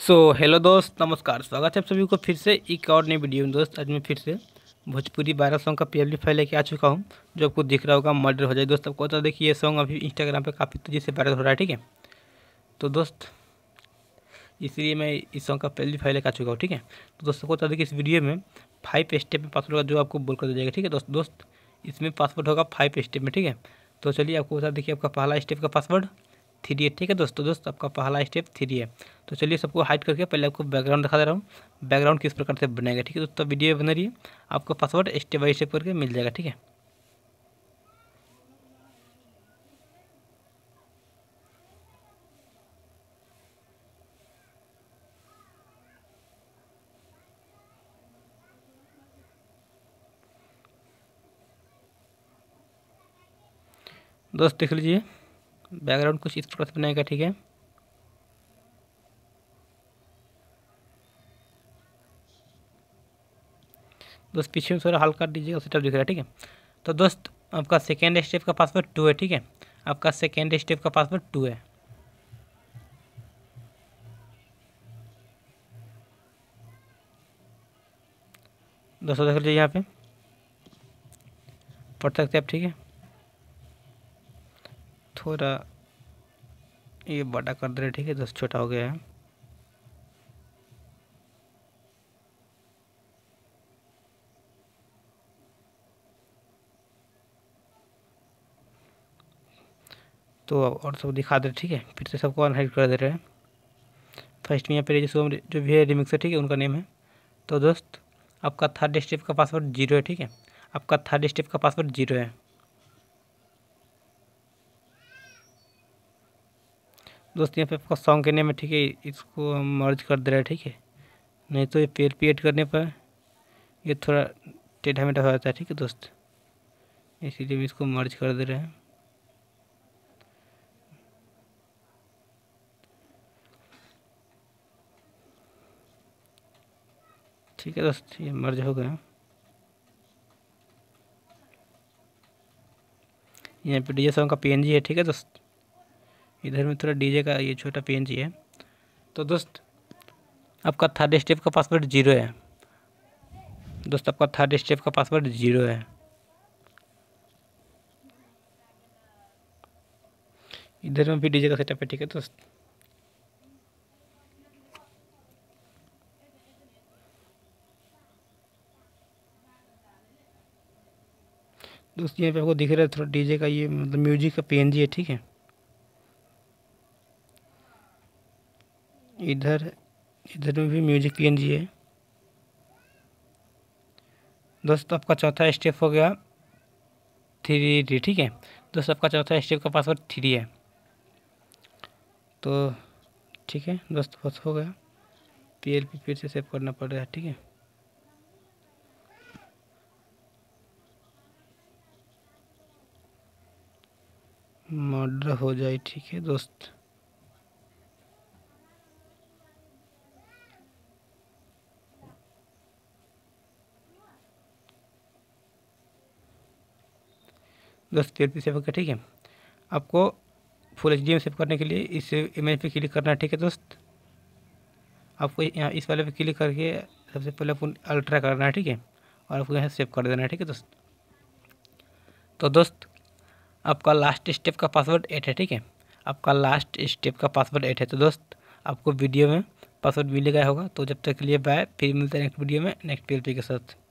सो so, hello दोस्त नमस्कार स्वागत है आप सभी को फिर से एक और नई वीडियो में दोस्त आज मैं फिर से भोजपुरी बारह सॉन्ग का पी फाइल लेके आ चुका हूँ जो आपको दिख रहा होगा मर्डर हो जाए दोस्त आपको बता देखिए ये सॉन्ग अभी इंस्टाग्राम पे काफ़ी तेज़ी से वायरल हो रहा है ठीक है तो दोस्त इसलिए मैं इस सॉन्ग का पी फाइल लेके आ चुका हूँ ठीक है तो दोस्तों को बता देखिए कि इस वीडियो में फाइव स्टेप में पासवर्ड का जो आपको बोल कर दिया जाएगा ठीक है दोस्त दोस्त इसमें पासवर्ड होगा फाइव स्टेप में ठीक है तो चलिए आपको बता देखिए आपका पहला स्टेप का पासवर्ड थ्री ठीक है दोस्तों दोस्तों आपका पहला स्टेप थ्री है तो चलिए सबको हाइड करके पहले आपको बैकग्राउंड दिखा दे रहा हूँ बैकग्राउंड किस प्रकार से बनेगा ठीक है दोस्तों वीडियो बना रही है आपको पासवर्ड स्टेप बाई स्टेप करके मिल जाएगा ठीक है दोस्त देख लीजिए बैकग्राउंड कुछ इस प्रकार से बनाएगा ठीक है दोस्त पीछे में थोड़ा हल्का दीजिएगा तब दिख रहा है ठीक है तो दोस्त आपका सेकेंड स्टेप का पासवर्ड टू है ठीक है आपका सेकेंड स्टेप का पासवर्ड टू है दोस्तों देख लीजिए यहाँ पे पढ़ सकते हैं आप ठीक है थोड़ा ये बड़ा कर दे रहे ठीक है दस छोटा हो गया है तो और सब दिखा दे रहे ठीक है फिर से सबको अनहाइड कर दे रहे हैं फर्स्ट में यहाँ पर जो जो भी है रिमिक्सर ठीक है उनका नेम है तो दोस्त आपका थर्ड स्टेप का पासवर्ड जीरो है ठीक है आपका थर्ड स्टेप का पासवर्ड जीरो है दोस्त यहाँ पे आपका सॉन्ग नेम में ठीक है इसको हम मर्ज कर दे रहे हैं ठीक है नहीं तो ये पेड़ पीएड करने पर ये थोड़ा टेढ़ा मेढ़ा हो जाता है ठीक है दोस्त इसीलिए हम इसको मर्ज कर दे रहे हैं ठीक है दोस्त ये मर्ज हो गया यहाँ पे डी सॉन्ग का पीएनजी है ठीक है दोस्त इधर में थोड़ा डीजे का ये छोटा पीएनजी है तो दोस्त आपका थर्ड स्टेप का पासवर्ड जीरो है दोस्त आपका थर्ड स्टेप का पासवर्ड जीरो है इधर में भी डीजे का सेटअप है ठीक है दोस्त दोस्त यहाँ पे आपको दिख रहा है थोड़ा डीजे का ये मतलब म्यूजिक का पीएनजी है ठीक है इधर इधर में भी म्यूजिक पी एन है दोस्तों आपका चौथा स्टेप हो गया थ्री डी ठीक है दोस्तों आपका चौथा स्टेप का पासवर्ड थ्री है तो ठीक है दोस्तों बस हो गया पी एल पी फिर से सेव करना पड़ रहा है ठीक है मर्डर हो जाए ठीक है दोस्त दस टी पी सेव कर ठीक है आपको फुल एच डी में सेव करने के लिए इस इमेज पे क्लिक करना है ठीक है दोस्त आपको यहाँ इस वाले पे क्लिक करके सबसे पहले आपको अल्ट्रा करना है ठीक है और आपको यहाँ सेव कर देना है ठीक है दोस्त तो दोस्त आपका लास्ट स्टेप का पासवर्ड एट है ठीक है आपका लास्ट स्टेप का पासवर्ड एट है तो दोस्त आपको वीडियो में पासवर्ड मिल गया होगा तो जब तक के लिए बाय फिर मिलते हैं नेक्स्ट वीडियो में नेक्स्ट पी के साथ